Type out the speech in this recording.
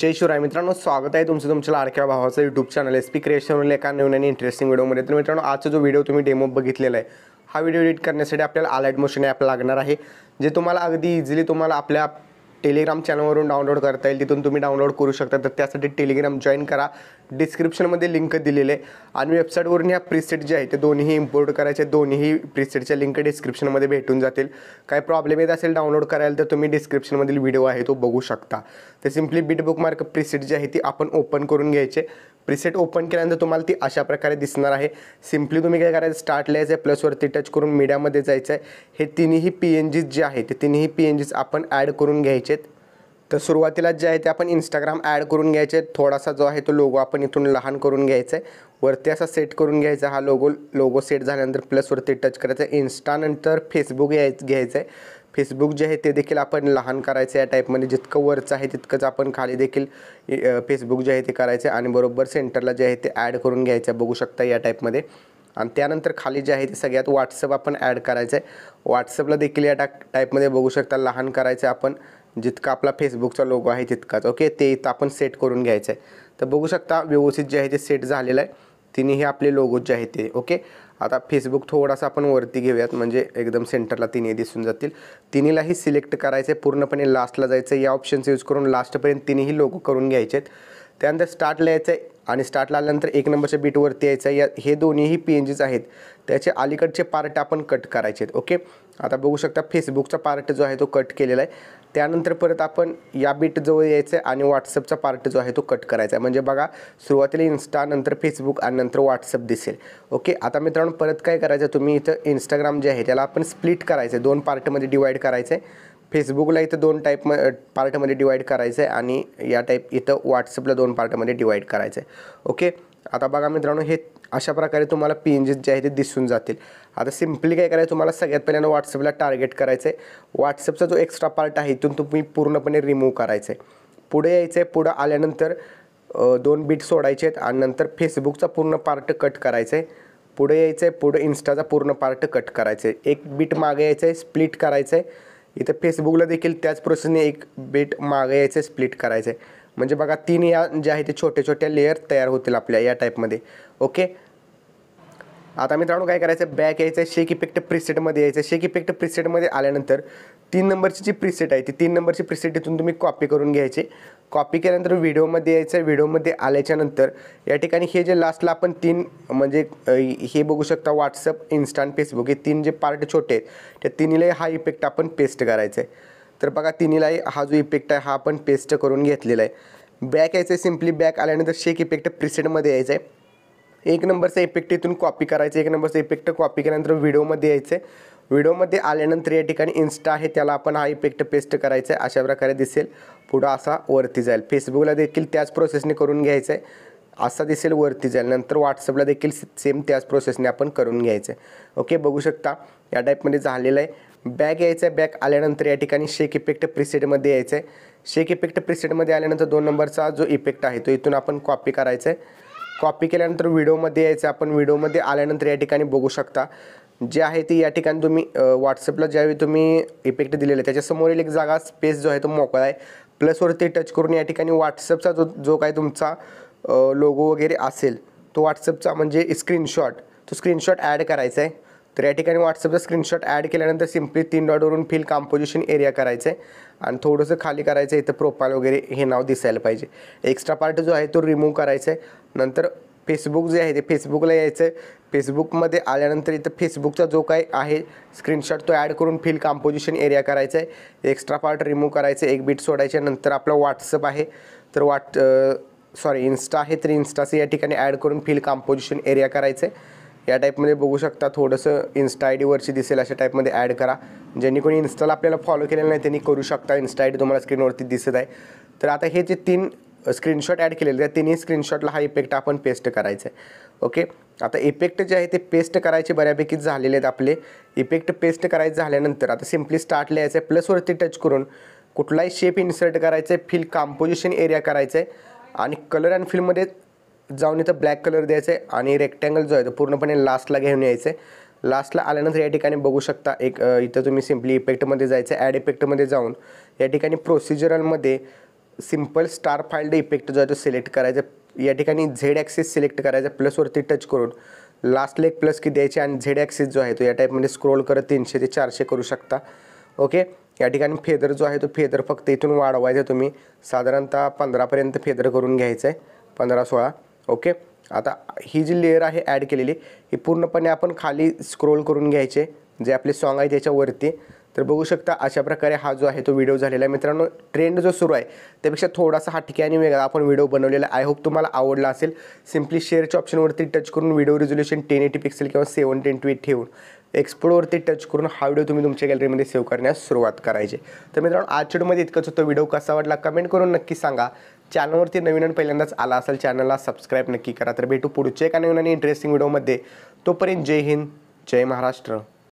जय शिवराय मित्रांनो स्वागत आहे तुमचं तुमच्या लाडक्या भावाचं यूट्यूब चॅनल एस पी क्रिएशनवरील एका नवीन आणि इंटरेस्टिंग व्हिडिओमध्ये तर मित्रांनो आजचा जो व्हिडिओ तुम्ही डेमो बघितलेला आहे हा व्हिडिओ एडिट करण्यासाठी आपल्याला आलाइट मोशन ॲप लागणार आहे जे तुम्हाला अगदी इझिली तुम्हाला आपल्या टेलिग्राम चॅनलवरून डाउनलोड करता येईल तिथून तुम्ही डाउनलोड करू शकता तर त्यासाठी टेलिग्राम जॉईन करा डिस्क्रिप्शनमध्ये लिंक दिलेले आहे आणि वेबसाईटवरून ह्या प्रीसेट जे आहे ते दोन्ही इम्पोर्ट करायचे दोन्ही प्रिसेटच्या लिंक डिस्क्रिप्शनमध्ये भेटून जातील काय प्रॉब्लेम येत असेल डाउनलोड करायला तर तुम्ही डिस्क्रिप्शनमधील व्हिडिओ आहे तो बघू शकता तर सिम्पली बीट बुकमार्क प्रिसेट जी आहे ती आपण ओपन करून घ्यायचे प्रिसेट ओपन केल्यानंतर तुम्हाला ती अशा प्रकारे दिसणार आहे सिम्पली तुम्ही काय करायचं स्टार्ट लिहायचं आहे प्लसवरती टच करून मीडियामध्ये जायचं आहे हे तिन्ही पी एन जीज जे आहे ते तिन्ही पी एन जीज आपण ॲड करून घ्यायचे आहेत तर सुरुवातीला जे आहे ते आपण इंस्टाग्राम ॲड करून घ्यायचे थोडासा जो आहे तो लोगो आपण इथून लहान करून घ्यायचा आहे वरती असा सेट करून घ्यायचा हा लोगो लोगो सेट झाल्यानंतर प्लसवरती टच करायचा आहे नंतर फेसबुक याय घ्यायचं आहे फेसबुक जे आहे ते देखील आपण लहान करायचं या टाईपमध्ये जितकं वरचं आहे तितकंच आपण खाली देखील फेसबुक जे आहे ते करायचं आणि बरोबर सेंटरला जे आहे ते ॲड करून घ्यायचं बघू शकता या टाईपमध्ये आणि त्यानंतर खाली जे आहे ते सगळ्यात व्हॉट्सअप आपण ॲड करायचं आहे व्हॉट्सअपला देखील या टा टाईपमध्ये बघू शकता लहान करायचं आपण जितका आपला फेसबुकचा लोगो आहे तितकाच ओके ते इथं आपण सेट करून घ्यायचं आहे तर बघू शकता व्यवस्थित जे आहे ते सेट झालेलं आहे हे आपले लोगो जे आहे ते ओके आता फेसबुक थोडासा आपण वरती घेऊयात म्हणजे एकदम सेंटरला तिन्ही दिसून जातील तिन्हीलाही सिलेक्ट करायचं आहे पूर्णपणे लास्टला जायचं या ऑप्शन्स यूज करून लास्टपर्यंत तिन्हीही लोगो करून घ्यायचे त्यानंतर स्टार्टला यायचं आहे आणि स्टार्टला आल्यानंतर एक नंबरच्या बीटवरती यायचं आहे या हे दोन्हीही पी एन जीज आहेत त्याचे अलीकडचे पार्ट आपण कट करायचे आहेत ओके आता बघू शकता फेसबुकचा पार्ट जो आहे तो कट केलेला आहे त्यानंतर परत आपण या जवळ यायचं आहे आणि व्हॉट्सअपचा पार्ट जो आहे तो कट करायचा आहे म्हणजे बघा सुरुवातीला इन्स्टा नंतर फेसबुक आणि नंतर व्हॉट्सअप दिसेल ओके आता मित्रांनो परत काय करायचं तुम्ही इथं इंस्टाग्राम जे आहे त्याला आपण स्प्लिट करायचं आहे दोन पार्टमध्ये डिवाईड करायचं आहे फेसबुकला इथं दोन टाईप म पार्टमध्ये डिवाईड करायचं आहे आणि या टाईप इथं व्हॉट्सअपला दोन पार्टमध्ये डिवाईड करायचं आहे ओके आता बघा मित्रांनो हे अशा प्रकारे तुम्हाला पी एन जी जे आहे ते दिसून जातील आता सिम्पली काय करायचं तुम्हाला सगळ्यात पहिल्यांदा व्हॉट्सअपला टार्गेट करायचं आहे व्हॉट्सअपचा जो एक्स्ट्रा पार्ट आहे इथून तुम्ही पूर्णपणे रिमूव्ह करायचं आहे पुढे यायचं आहे पुढं आल्यानंतर दोन बीट सोडायचे आहेत आणि नंतर फेसबुकचा पूर्ण पार्ट कट करायचं आहे पुढे यायचं आहे पुढं इन्स्टाचा पूर्ण पार्ट कट करायचं आहे एक बीट मागे यायचं आहे स्प्लिट करायचं आहे इथं फेसबुकला देखील त्याच प्रोसेसने एक बीट मागे यायचं आहे स्प्लिट करायचं आहे म्हणजे बघा तीन या जे आहे ते छोटे छोट्या लेअर तयार होतील आपल्या या टाईपमध्ये ओके आता मित्रांनो काय करायचं बॅक यायचं आहे शेक इफेक्ट प्रिसेटमध्ये यायचं आहे शेक इफेक्ट प्रिसेटमध्ये आल्यानंतर तीन नंबरची जी प्रिसेट आहे ती तीन नंबरची प्रिसेट इथून तुम्ही कॉपी करून घ्यायचे कॉपी केल्यानंतर व्हिडिओमध्ये यायचं आहे व्हिडिओमध्ये आल्याच्यानंतर या ठिकाणी हे जे लास्टला आपण तीन म्हणजे हे बघू शकता व्हॉट्सअप इन्स्टा फेसबुक हे तीन जे पार्ट छोटे आहेत त्या तिन्हीला हा इफेक्ट आपण पेस्ट करायचा आहे तर बघा तिन्हीलाही हा जो इफेक्ट आहे हा आपण पेस्ट करून घेतलेला आहे बॅक यायचं आहे सिम्पली बॅक आल्यानंतर शेक इफेक्ट प्रिसेटमध्ये यायचं आहे एक नंबरचा इफेक्ट इथून कॉपी करायचं एक नंबरचा इफेक्ट कॉपी केल्यानंतर व्हिडिओमध्ये यायचं आहे व्हिडिओमध्ये आल्यानंतर या ठिकाणी इन्स्टा आहे त्याला आपण हा इफेक्ट पेस्ट करायचा आहे अशा प्रकारे दिसेल पुढं असा वरती जाईल फेसबुकला देखील त्याच प्रोसेसने करून घ्यायचं आहे असा दिसेल वरती जाईल नंतर व्हॉट्सअपला देखील सेम त्याच प्रोसेसने आपण करून घ्यायचं आहे ओके बघू शकता या टाईपमध्ये झालेलं आहे बॅग यायचं आहे बॅग आल्यानंतर या ठिकाणी शेक इफेक्ट प्रिसेटमध्ये यायचं आहे शेक इफेक्ट प्रिसेटमध्ये आल्यानंतर दोन नंबरचा जो इफेक्ट आहे तो इथून आपण कॉपी करायचं आहे कॉपी केल्यानंतर व्हिडिओमध्ये यायचं आहे आपण व्हिडिओमध्ये आल्यानंतर या ठिकाणी बघू शकता जे आहे ते या ठिकाणी तुम्ही व्हॉट्सअपला ज्यावेळी तुम्ही इफेक्ट दिलेला आहे त्याच्यासमोरील एक जागा स्पेस जो आहे तो मोकळा आहे प्लसवरती टच करून या ठिकाणी व्हॉट्सअपचा जो जो काय तुमचा लोगो वगैरे असेल तो व्हॉट्सअपचा म्हणजे स्क्रीनशॉट तो स्क्रीनशॉट ॲड करायचा आहे तर या ठिकाणी व्हॉट्सअपचा स्क्रीनशॉट ॲड केल्यानंतर सिम्पली तीन डॉटवरून फिल कॉम्पोजिशन एरिया करायचं आहे आणि थोडंसं खाली करायचं आहे इथं प्रोफाईल वगैरे हे नाव दिसायला पाहिजे एक्स्ट्रा पार्ट जो आहे तो रिमूव्ह करायचा आहे नंतर फेसबुक जे आहे ते फेसबुकला यायचं आहे फेसबुकमध्ये आल्यानंतर इथं फेसबुकचा जो काय आहे स्क्रीनशॉट तो ॲड करून फील कॉम्पोजिशन एरिया करायचं आहे एक्स्ट्रा पार्ट रिमूव्ह करायचं एक बीट सोडायचे नंतर आपला व्हॉट्सअप आहे तर वाट सॉरी इन्स्टा आहे तर इन्स्टाचं या ठिकाणी ॲड करून फील कॉम्पोजिशन एरिया करायचं आहे या टाईपमध्ये बघू शकता थोडंसं इन्स्टा आय डीवरची दिसेल अशा टाईपमध्ये ॲड करा ज्यांनी कोणी इन्स्टाला आपल्याला फॉलो केलेलं नाही त्यांनी करू शकता इन्स्टा डी तुम्हाला स्क्रीनवरती दिसत आहे तर आता हे जे तीन स्क्रीनशॉट ॲड केलेले त्या तिन्ही स्क्रीनशॉटला हा इफेक्ट आपण पेस्ट करायचा आहे ओके आता इफेक्ट जे आहे ते पेस्ट करायचे बऱ्यापैकी झालेले आहेत आपले इफेक्ट पेस्ट करायचे झाल्यानंतर आता सिम्पली स्टार्ट लिहायचं आहे प्लसवरती टच करून कुठलाही शेप इन्सर्ट करायचं आहे फिल कॉम्पोजिशन एरिया करायचं आहे आणि कलर अँड फिलमध्ये जाऊन इथं ब्लॅक कलर द्यायचं आहे आणि रेक्टँगल जो आहे तो पूर्णपणे लास्टला घेऊन यायचं आहे लास्टला आल्यानंतर या ठिकाणी बघू शकता एक इथं तुम्ही सिम्पली इफेक्टमध्ये जायचं आहे ॲड इफेक्टमध्ये जाऊन या ठिकाणी प्रोसिजरलमध्ये सिम्पल स्टार फाईल्ड इफेक्ट जो आहे तो सिलेक्ट करायचा या ठिकाणी झेड ॲक्सिस सिलेक्ट करायचा प्लसवरती टच करून लास्टला एक प्लस की द्यायची आणि झेड ॲक्सिस जो आहे तो या टाईपमध्ये स्क्रोल करत तीनशे ते चारशे करू शकता ओके या ठिकाणी फेदर जो आहे तो फेदर फक्त इथून वाढवायचा तुम्ही साधारणतः पंधरापर्यंत फेदर करून घ्यायचं आहे पंधरा सोळा ओके आता ही जी लेअर आहे ॲड केलेली ही पूर्णपणे आपण खाली स्क्रोल करून घ्यायचे जे आपले सॉन्ग आहे त्याच्यावरती तर बघू शकता अशा प्रकारे हा जो आहे तो व्हिडिओ झालेला आहे मित्रांनो ट्रेंड जो सुरू आहे त्यापेक्षा थोडासा हा ठिकाणी वेगळा आपण व्हिडिओ बनवलेला आय होप तुम्हाला आवडला असेल सिम्पली शेअरच्या ऑप्शनवरती टच करून video resolution ten eighty pixel किंवा सेवन टेन ठेवून एक्सप्लोरवरती टच करून हा व्हिडिओ तुम्ही तुमच्या गॅलरीमध्ये सेव्ह करण्यास सुरुवात करायची तर मित्रांनो आजच्या व्हिडिओमध्ये इतकंच होतं व्हिडिओ कसा वाटला कमेंट करून नक्की सांगा चॅनलवरती नवीन आणि पहिल्यांदाच आला असेल चॅनलला सबस्क्राईब नक्की करा तर भेटू पुढच्या एका नवीन आणि इंटरेस्टिंग व्हिडिओमध्ये तोपर्यंत जय हिंद जय महाराष्ट्र